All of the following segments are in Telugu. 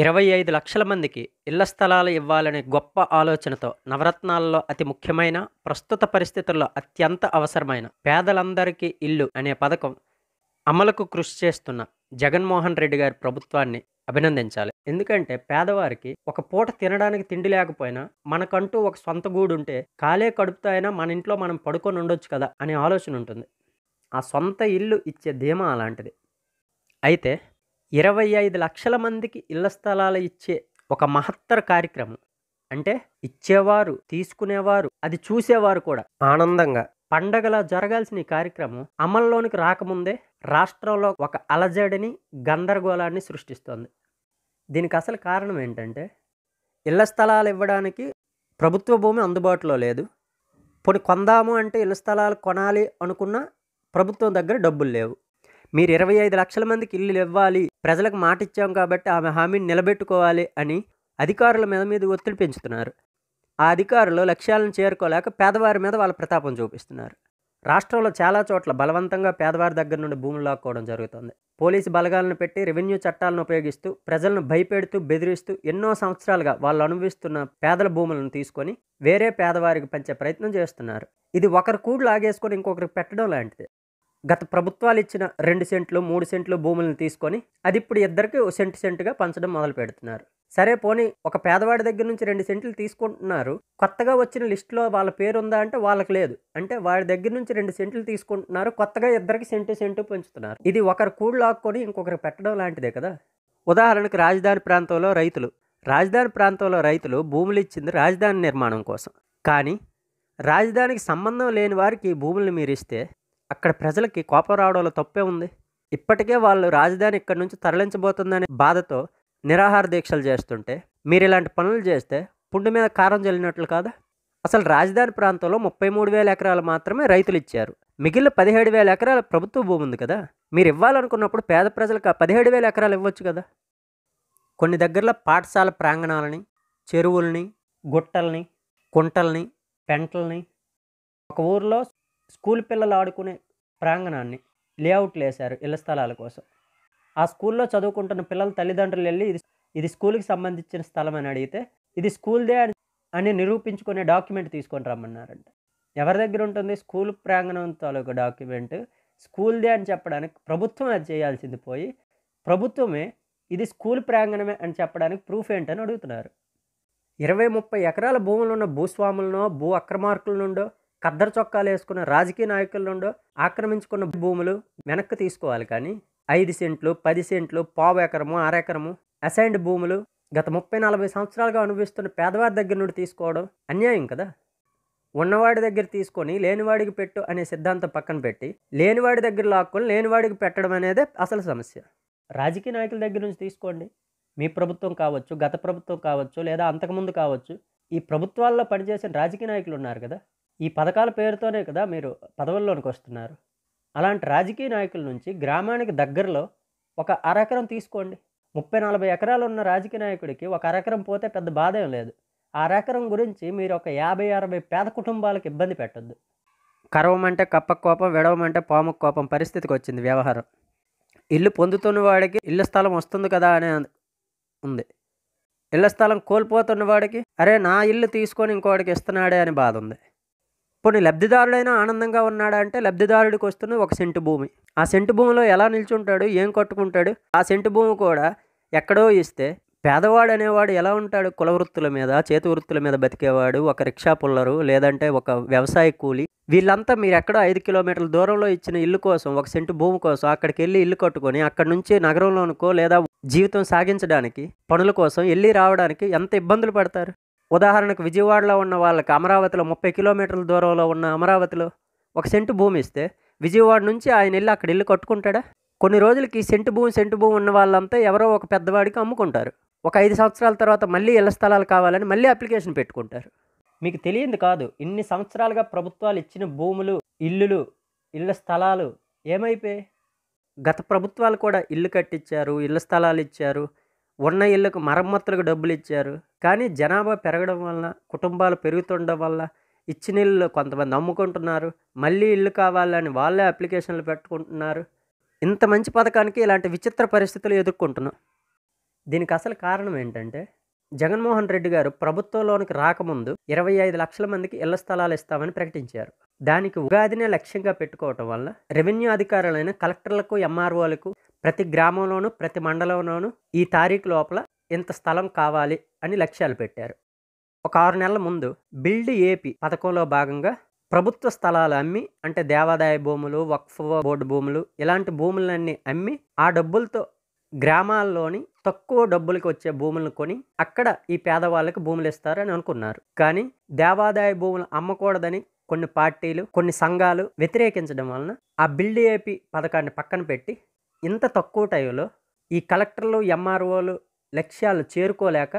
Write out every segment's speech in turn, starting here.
ఇరవై ఐదు లక్షల మందికి ఇళ్ల స్థలాలు ఇవ్వాలనే గొప్ప ఆలోచనతో నవరత్నాలలో అతి ముఖ్యమైన ప్రస్తుత పరిస్థితుల్లో అత్యంత అవసరమైన పేదలందరికీ ఇల్లు అనే పథకం అమలుకు కృషి చేస్తున్న జగన్మోహన్ రెడ్డి గారి ప్రభుత్వాన్ని అభినందించాలి ఎందుకంటే పేదవారికి ఒక పూట తినడానికి తిండి లేకపోయినా మనకంటూ ఒక సొంత గూడు ఉంటే కాలే కడుపుతో అయినా మన ఇంట్లో మనం పడుకొని ఉండొచ్చు కదా అనే ఆలోచన ఉంటుంది ఆ సొంత ఇల్లు ఇచ్చే ధీమా అలాంటిది అయితే ఇరవై ఐదు లక్షల మందికి ఇళ్ల స్థలాలు ఇచ్చే ఒక మహత్తర కార్యక్రమం అంటే ఇచ్చేవారు తీసుకునేవారు అది చూసేవారు కూడా ఆనందంగా పండగలా జరగాల్సిన ఈ కార్యక్రమం అమల్లోనికి రాకముందే రాష్ట్రంలో ఒక అలజడిని గందరగోళాన్ని సృష్టిస్తోంది దీనికి అసలు కారణం ఏంటంటే ఇళ్ల స్థలాలు ఇవ్వడానికి ప్రభుత్వ భూమి అందుబాటులో లేదు పోనీ కొందాము అంటే ఇళ్ల స్థలాలు కొనాలి అనుకున్న ప్రభుత్వం దగ్గర డబ్బులు లేవు మీరు ఇరవై ఐదు లక్షల మందికి ఇల్లు ఇవ్వాలి ప్రజలకు మాట ఇచ్చాం కాబట్టి ఆమె హామీని నిలబెట్టుకోవాలి అని అధికారుల మీద మీద ఒత్తిడి పెంచుతున్నారు ఆ అధికారులు లక్ష్యాలను చేరుకోలేక పేదవారి మీద వాళ్ళ ప్రతాపం చూపిస్తున్నారు రాష్ట్రంలో చాలా చోట్ల బలవంతంగా పేదవారి దగ్గర నుండి భూములు లాక్కోవడం జరుగుతుంది పోలీసు బలగాలను పెట్టి రెవెన్యూ చట్టాలను ఉపయోగిస్తూ ప్రజలను భయపెడుతూ బెదిరిస్తూ ఎన్నో సంవత్సరాలుగా వాళ్ళు అనుభవిస్తున్న పేదల భూములను తీసుకొని వేరే పేదవారికి పంచే ప్రయత్నం చేస్తున్నారు ఇది ఒకరి కూడు లాగేసుకొని ఇంకొకరికి పెట్టడం లాంటిది గత ప్రభుత్వాలు ఇచ్చిన రెండు సెంట్లు మూడు సెంట్లు భూములను తీసుకొని అది ఇప్పుడు ఇద్దరికి సెంటు సెంటుగా పంచడం మొదలు పెడుతున్నారు సరే పోనీ ఒక పేదవాడి దగ్గర నుంచి రెండు సెంట్లు తీసుకుంటున్నారు కొత్తగా వచ్చిన లిస్టులో వాళ్ళ పేరు ఉందా అంటే వాళ్ళకి లేదు అంటే వాడి దగ్గర నుంచి రెండు సెంట్లు తీసుకుంటున్నారు కొత్తగా ఇద్దరికి సెంటు సెంటు పెంచుతున్నారు ఇది ఒకరు కూళ్ళు ఆకుకొని ఇంకొకరు పెట్టడం లాంటిదే కదా ఉదాహరణకు రాజధాని ప్రాంతంలో రైతులు రాజధాని ప్రాంతంలో రైతులు భూములు ఇచ్చింది రాజధాని నిర్మాణం కోసం కానీ రాజధానికి సంబంధం లేని వారికి భూములను మీరు ఇస్తే అక్కడ ప్రజలకి కోపం రావడంలో తప్పే ఉంది ఇప్పటికే వాళ్ళు రాజధాని ఇక్కడి నుంచి తరలించబోతుందనే బాధతో నిరాహార దీక్షలు చేస్తుంటే మీరు ఇలాంటి పనులు చేస్తే పుండు మీద కారం చల్లినట్లు కాదా అసలు రాజధాని ప్రాంతంలో ముప్పై మూడు వేల ఎకరాలు మాత్రమే రైతులు ఇచ్చారు మిగిలిన పదిహేడు వేల ఎకరాల ప్రభుత్వ భూమి ఉంది కదా మీరు ఇవ్వాలనుకున్నప్పుడు పేద ప్రజలకు ఆ పదిహేడు వేల ఎకరాలు ఇవ్వచ్చు కదా కొన్ని దగ్గరలో పాఠశాల ప్రాంగణాలని చెరువుల్ని గుట్టల్ని కుంటల్ని పెంటల్ని ఒక ఊరిలో స్కూల్ పిల్లలు ఆడుకునే ప్రాంగణాన్ని లేఅవుట్లు వేశారు ఇళ్ల స్థలాల కోసం ఆ స్కూల్లో చదువుకుంటున్న పిల్లల తల్లిదండ్రులు వెళ్ళి ఇది ఇది స్కూల్కి సంబంధించిన స్థలం అని అడిగితే ఇది స్కూల్దే అని నిరూపించుకునే డాక్యుమెంట్ తీసుకొని రమ్మన్నారంట ఎవరి దగ్గర ఉంటుంది స్కూల్ ప్రాంగణం తాలూకా డాక్యుమెంట్ స్కూల్దే అని చెప్పడానికి ప్రభుత్వం అది చేయాల్సింది పోయి ప్రభుత్వమే ఇది స్కూల్ ప్రాంగణమే అని చెప్పడానికి ప్రూఫ్ ఏంటని అడుగుతున్నారు ఇరవై ముప్పై ఎకరాల భూములున్న భూస్వాములనో భూ అక్రమార్కుల నుండో కద్దరు చొక్కాలు వేసుకున్న రాజకీయ నాయకుల నుండి ఆక్రమించుకున్న భూములు వెనక్కి తీసుకోవాలి కానీ ఐదు సెంట్లు పది సెంట్లు పావు ఎకరము అరెకరము అసైన్డ్ భూములు గత ముప్పై నలభై సంవత్సరాలుగా అనుభవిస్తున్న పేదవాడి దగ్గర నుండి తీసుకోవడం అన్యాయం కదా ఉన్నవాడి దగ్గర తీసుకొని లేనివాడికి పెట్టు అనే సిద్ధాంతం పక్కన పెట్టి లేనివాడి దగ్గర లాక్కొని లేనివాడికి పెట్టడం అనేదే అసలు సమస్య రాజకీయ నాయకుల దగ్గర నుంచి తీసుకోండి మీ ప్రభుత్వం కావచ్చు గత ప్రభుత్వం కావచ్చు లేదా అంతకుముందు కావచ్చు ఈ ప్రభుత్వాల్లో పనిచేసిన రాజకీయ నాయకులు ఉన్నారు కదా ఈ పథకాల పేరుతోనే కదా మీరు పదవుల్లోనికి వస్తున్నారు అలాంటి రాజకీయ నాయకుల నుంచి గ్రామానికి దగ్గరలో ఒక అరెకరం తీసుకోండి ముప్పై నలభై ఎకరాలు ఉన్న రాజకీయ నాయకుడికి ఒక అరెకరం పోతే పెద్ద బాధ ఏం లేదు ఆ అరెకరం గురించి మీరు ఒక యాభై అరవై పేద కుటుంబాలకు ఇబ్బంది పెట్టద్దు కరవమంటే కప్ప కోపం విడవమంటే పాము కోపం పరిస్థితికి వచ్చింది వ్యవహారం ఇల్లు పొందుతున్న వాడికి ఇళ్ళ స్థలం వస్తుంది కదా అనే ఉంది ఇళ్ల స్థలం కోల్పోతున్న వాడికి అరే నా ఇల్లు తీసుకొని ఇంకోటికి ఇస్తున్నాడే అని బాధ ఉంది పోనీ లబ్ధిదారుడైనా ఆనందంగా ఉన్నాడా అంటే లబ్ధిదారుడికి వస్తున్న ఒక సెంటు భూమి ఆ సెంటు భూమిలో ఎలా నిల్చుంటాడు ఏం కట్టుకుంటాడు ఆ సెంటు భూమి కూడా ఎక్కడో ఇస్తే పేదవాడు అనేవాడు ఎలా ఉంటాడు కుల వృత్తుల మీద చేతి వృత్తుల మీద బతికేవాడు ఒక రిక్షా పుల్లరు లేదంటే ఒక వ్యవసాయ కూలి వీళ్ళంతా మీరు ఎక్కడో ఐదు కిలోమీటర్ల దూరంలో ఇచ్చిన ఇల్లు కోసం ఒక సెంటు భూమి కోసం అక్కడికి వెళ్ళి ఇల్లు కట్టుకొని అక్కడ నుంచి నగరంలోనుకో లేదా జీవితం సాగించడానికి పనుల కోసం వెళ్ళి రావడానికి ఎంత ఇబ్బందులు పడతారు ఉదాహరణకు విజయవాడలో ఉన్న వాళ్ళకి అమరావతిలో ముప్పై కిలోమీటర్ల దూరంలో ఉన్న అమరావతిలో ఒక సెంటు భూమి ఇస్తే విజయవాడ నుంచి ఆయన ఇల్లు అక్కడ ఇల్లు కట్టుకుంటాడా కొన్ని రోజులకి సెంటు భూమి సెంటు భూమి ఉన్న వాళ్ళంతా ఎవరో ఒక పెద్దవాడికి అమ్ముకుంటారు ఒక ఐదు సంవత్సరాల తర్వాత మళ్ళీ ఇళ్ల స్థలాలు కావాలని మళ్ళీ అప్లికేషన్ పెట్టుకుంటారు మీకు తెలియదు కాదు ఇన్ని సంవత్సరాలుగా ప్రభుత్వాలు ఇచ్చిన భూములు ఇల్లులు ఇళ్ళ స్థలాలు ఏమైపోయాయి గత ప్రభుత్వాలు కూడా ఇల్లు కట్టించారు ఇళ్ళ స్థలాలు ఇచ్చారు ఉన్న ఇళ్లకు మరమ్మతులకు డబ్బులు ఇచ్చారు కానీ జనాభా పెరగడం వల్ల కుటుంబాలు పెరుగుతుండడం వల్ల ఇచ్చిన ఇళ్ళు కొంతమంది అమ్ముకుంటున్నారు మళ్ళీ ఇల్లు కావాలని వాళ్ళే అప్లికేషన్లు పెట్టుకుంటున్నారు ఇంత మంచి పథకానికి ఇలాంటి విచిత్ర పరిస్థితులు ఎదుర్కొంటున్నాం దీనికి అసలు కారణం ఏంటంటే జగన్మోహన్ రెడ్డి గారు ప్రభుత్వంలోనికి రాకముందు ఇరవై ఐదు లక్షల మందికి ఇళ్ల స్థలాలు ఇస్తామని ప్రకటించారు దానికి ఉగాదినే లక్ష్యంగా పెట్టుకోవటం వల్ల రెవెన్యూ అధికారులైన కలెక్టర్లకు ఎంఆర్ఓలకు ప్రతి గ్రామంలోనూ ప్రతి మండలంలోనూ ఈ తారీఖు లోపల ఇంత స్థలం కావాలి అని లక్ష్యాలు పెట్టారు ఒక ఆరు నెలల ముందు బిల్డ్ ఏపీ పథకంలో భాగంగా ప్రభుత్వ స్థలాలు అమ్మి అంటే దేవాదాయ భూములు వక్ఫ్ బోర్డు భూములు ఇలాంటి భూములన్నీ అమ్మి ఆ డబ్బులతో గ్రామాల్లోని తక్కువ డబ్బులకు వచ్చే భూములను కొని అక్కడ ఈ పేదవాళ్ళకి భూములు ఇస్తారని అనుకున్నారు కానీ దేవాదాయ భూములు అమ్మకూడదని కొన్ని పార్టీలు కొన్ని సంఘాలు వ్యతిరేకించడం వలన ఆ బిల్డ్ ఏపీ పథకాన్ని పక్కన పెట్టి ఇంత తక్కువ టైంలో ఈ కలెక్టర్లు ఎంఆర్ఓలు లక్ష్యాలు చేరుకోలేక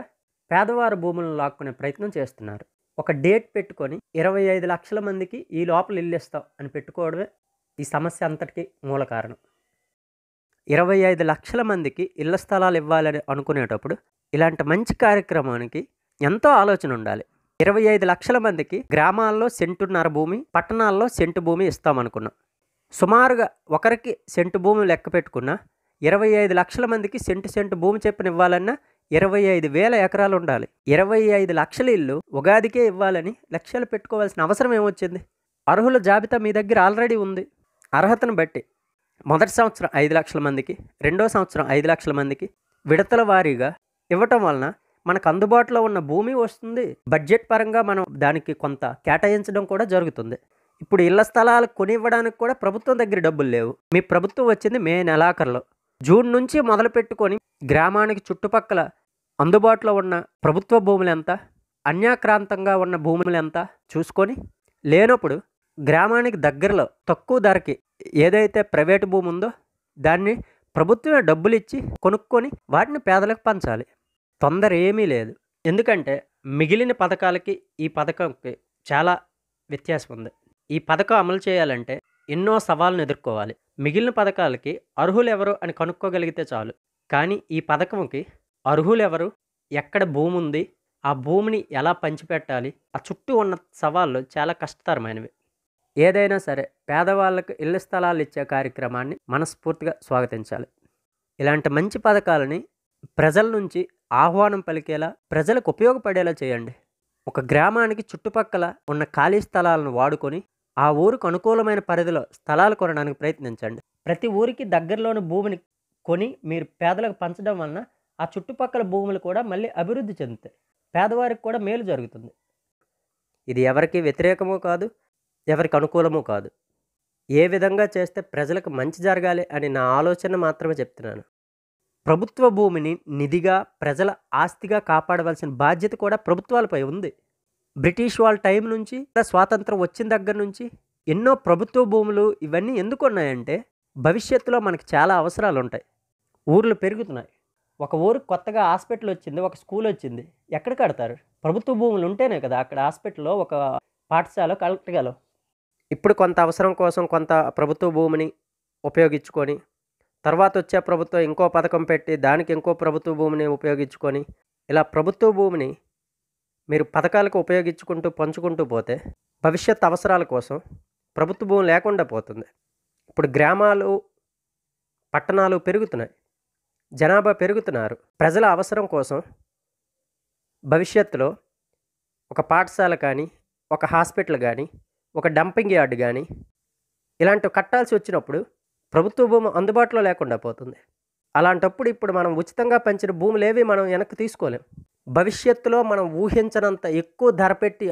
పేదవారు భూములను లాక్కునే ప్రయత్నం చేస్తున్నారు ఒక డేట్ పెట్టుకొని ఇరవై ఐదు లక్షల మందికి ఈ లోపల ఇల్లు ఇస్తాం అని పెట్టుకోవడమే ఈ సమస్య అంతటికి మూల కారణం ఇరవై ఐదు లక్షల మందికి ఇళ్ల స్థలాలు ఇవ్వాలని అనుకునేటప్పుడు ఇలాంటి మంచి కార్యక్రమానికి ఎంతో ఆలోచన ఉండాలి ఇరవై ఐదు లక్షల మందికి గ్రామాల్లో సెంటున్నర భూమి పట్టణాల్లో సెంటు భూమి ఇస్తామనుకున్నాం సుమారుగా ఒకరికి సెంటు భూమి లెక్క పెట్టుకున్నా ఇరవై ఐదు లక్షల మందికి సెంటు సెంటు భూమి చెప్పిన ఇవ్వాలన్నా ఇరవై ఐదు వేల ఎకరాలు ఉండాలి ఇరవై ఐదు లక్షల ఇల్లు ఉగాదికే ఇవ్వాలని లక్ష్యాలు పెట్టుకోవాల్సిన అవసరం ఏమొచ్చింది అర్హుల జాబితా మీ దగ్గర ఆల్రెడీ ఉంది అర్హతను బట్టి మొదటి సంవత్సరం ఐదు లక్షల మందికి రెండో సంవత్సరం ఐదు లక్షల మందికి విడతల వారీగా ఇవ్వటం వలన మనకు అందుబాటులో ఉన్న భూమి వస్తుంది బడ్జెట్ పరంగా మనం దానికి కొంత కేటాయించడం కూడా జరుగుతుంది ఇప్పుడు ఇళ్ల స్థలాలు కొనివ్వడానికి కూడా ప్రభుత్వం దగ్గర డబ్బులు లేవు మీ ప్రభుత్వం వచ్చింది మే నెలాఖరులో జూన్ నుంచి మొదలు పెట్టుకొని గ్రామానికి చుట్టుపక్కల అందుబాటులో ఉన్న ప్రభుత్వ భూములు ఎంత అన్యాక్రాంతంగా ఉన్న భూములు ఎంత చూసుకొని లేనప్పుడు గ్రామానికి దగ్గరలో తక్కువ ధరకి ఏదైతే ప్రైవేటు భూమి ఉందో దాన్ని ప్రభుత్వమే డబ్బులు ఇచ్చి కొనుక్కొని వాటిని పేదలకు పంచాలి తొందర ఏమీ లేదు ఎందుకంటే మిగిలిన పథకాలకి ఈ పథకంకి చాలా వ్యత్యాసం ఉంది ఈ పథకం అమలు చేయాలంటే ఎన్నో సవాళ్ళను ఎదుర్కోవాలి మిగిలిన పథకాలకి అర్హులు ఎవరు అని కనుక్కోగలిగితే చాలు కానీ ఈ పథకంకి అర్హులు ఎవరు ఎక్కడ భూమి ఉంది ఆ భూమిని ఎలా పంచిపెట్టాలి ఆ చుట్టూ ఉన్న సవాళ్ళు చాలా కష్టతరమైనవి ఏదైనా సరే పేదవాళ్ళకు ఇళ్ల స్థలాలు ఇచ్చే కార్యక్రమాన్ని మనస్ఫూర్తిగా స్వాగతించాలి ఇలాంటి మంచి పథకాలని ప్రజల నుంచి ఆహ్వానం పలికేలా ప్రజలకు ఉపయోగపడేలా చేయండి ఒక గ్రామానికి చుట్టుపక్కల ఉన్న ఖాళీ స్థలాలను వాడుకొని ఆ ఊరుకు అనుకూలమైన పరిధిలో స్థలాలు కొనడానికి ప్రయత్నించండి ప్రతి ఊరికి దగ్గరలోని భూమిని కొని మీరు పేదలకు పంచడం వలన ఆ చుట్టుపక్కల భూములు కూడా మళ్ళీ అభివృద్ధి చెందుతాయి పేదవారికి కూడా మేలు జరుగుతుంది ఇది ఎవరికి వ్యతిరేకమో కాదు ఎవరికి అనుకూలమో కాదు ఏ విధంగా చేస్తే ప్రజలకు మంచి జరగాలి అని నా ఆలోచన మాత్రమే చెప్తున్నాను ప్రభుత్వ భూమిని నిధిగా ప్రజల ఆస్తిగా కాపాడవలసిన బాధ్యత కూడా ప్రభుత్వాలపై ఉంది బ్రిటిష్ వాళ్ళ టైం నుంచి స్వాతంత్రం వచ్చిన దగ్గర నుంచి ఎన్నో ప్రభుత్వ భూములు ఇవన్నీ ఎందుకు ఉన్నాయంటే భవిష్యత్తులో మనకి చాలా అవసరాలు ఉంటాయి ఊర్లు పెరుగుతున్నాయి ఒక ఊరు కొత్తగా హాస్పిటల్ వచ్చింది ఒక స్కూల్ వచ్చింది ఎక్కడ కడతారు ప్రభుత్వ భూములు ఉంటేనే కదా అక్కడ హాస్పిటల్లో ఒక పాఠశాల కలెక్టర్గాలో ఇప్పుడు కొంత అవసరం కోసం కొంత ప్రభుత్వ భూమిని ఉపయోగించుకొని తర్వాత వచ్చే ప్రభుత్వం ఇంకో పథకం పెట్టి దానికి ఇంకో ప్రభుత్వ భూమిని ఉపయోగించుకొని ఇలా ప్రభుత్వ భూమిని మీరు పథకాలకు ఉపయోగించుకుంటూ పంచుకుంటూ పోతే భవిష్యత్ అవసరాల కోసం ప్రభుత్వ భూమి లేకుండా పోతుంది ఇప్పుడు గ్రామాలు పట్టణాలు పెరుగుతున్నాయి జనాభా పెరుగుతున్నారు ప్రజల అవసరం కోసం భవిష్యత్తులో ఒక పాఠశాల కానీ ఒక హాస్పిటల్ కానీ ఒక డంపింగ్ యార్డ్ కానీ ఇలాంటివి కట్టాల్సి వచ్చినప్పుడు ప్రభుత్వ భూమి అందుబాటులో లేకుండా పోతుంది అలాంటప్పుడు ఇప్పుడు మనం ఉచితంగా పెంచిన భూములు ఏవి మనం వెనక్కి తీసుకోలేం భవిష్యత్తులో మనం ఊహించనంత ఎక్కువ ధర పెట్టి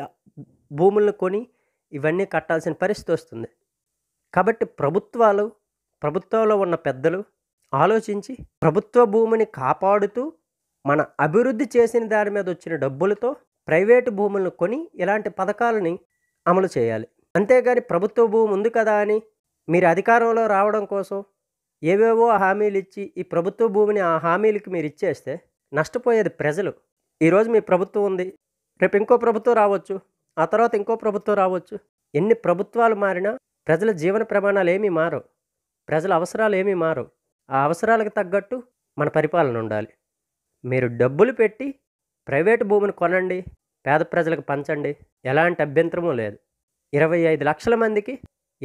భూములను కొని ఇవన్నీ కట్టాల్సిన పరిస్థితి వస్తుంది కాబట్టి ప్రభుత్వాలు ప్రభుత్వంలో ఉన్న పెద్దలు ఆలోచించి ప్రభుత్వ భూమిని కాపాడుతూ మన అభివృద్ధి చేసిన దాని మీద వచ్చిన డబ్బులతో ప్రైవేటు భూములను కొని ఇలాంటి పథకాలని అమలు చేయాలి అంతేగాని ప్రభుత్వ భూమి ఉంది కదా అని మీరు అధికారంలో రావడం కోసం ఏవేవో హామీలు ఇచ్చి ఈ ప్రభుత్వ భూమిని ఆ హామీలకి మీరు ఇచ్చేస్తే నష్టపోయేది ప్రజలు ఈరోజు మీ ప్రభుత్వం ఉంది రేపు ఇంకో ప్రభుత్వం రావచ్చు ఆ తర్వాత ఇంకో ప్రభుత్వం రావచ్చు ఎన్ని ప్రభుత్వాలు మారినా ప్రజల జీవన ప్రమాణాలు ఏమీ మారవు ప్రజల అవసరాలు ఏమీ మారవు ఆ అవసరాలకు తగ్గట్టు మన పరిపాలన ఉండాలి మీరు డబ్బులు పెట్టి ప్రైవేటు భూమిని కొనండి పేద ప్రజలకు పంచండి ఎలాంటి అభ్యంతరమూ లేదు ఇరవై ఐదు లక్షల మందికి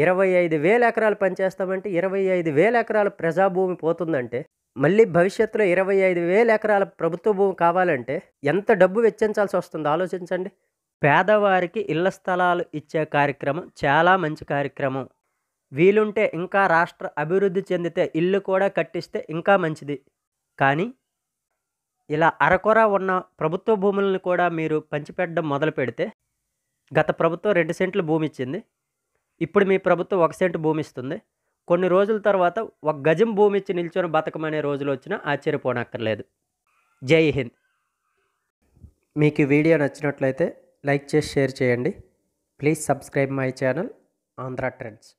ఇరవై ఐదు వేల ఎకరాలు పనిచేస్తామంటే ఇరవై ఐదు వేల ఎకరాల ప్రజాభూమి పోతుందంటే మళ్ళీ భవిష్యత్తులో ఇరవై ఐదు వేల ఎకరాల ప్రభుత్వ భూమి కావాలంటే ఎంత డబ్బు వెచ్చించాల్సి వస్తుందో ఆలోచించండి పేదవారికి ఇళ్ల స్థలాలు ఇచ్చే కార్యక్రమం చాలా మంచి కార్యక్రమం వీలుంటే ఇంకా రాష్ట్ర అభివృద్ధి చెందితే ఇల్లు కూడా కట్టిస్తే ఇంకా మంచిది కానీ ఇలా అరకొర ఉన్న ప్రభుత్వ భూములను కూడా మీరు పంచిపెట్టడం మొదలు పెడితే గత ప్రభుత్వం రెండు సెంట్లు భూమి ఇచ్చింది ఇప్పుడు మీ ప్రభుత్వం ఒక సెంటు భూమి ఇస్తుంది కొన్ని రోజుల తర్వాత ఒక గజం భూమి ఇచ్చి నిల్చొని బతకమనే రోజులు వచ్చినా ఆశ్చర్యపోనక్కర్లేదు జై హింద్ మీకు ఈ వీడియో నచ్చినట్లయితే లైక్ చేసి షేర్ చేయండి please subscribe my channel Andhra trends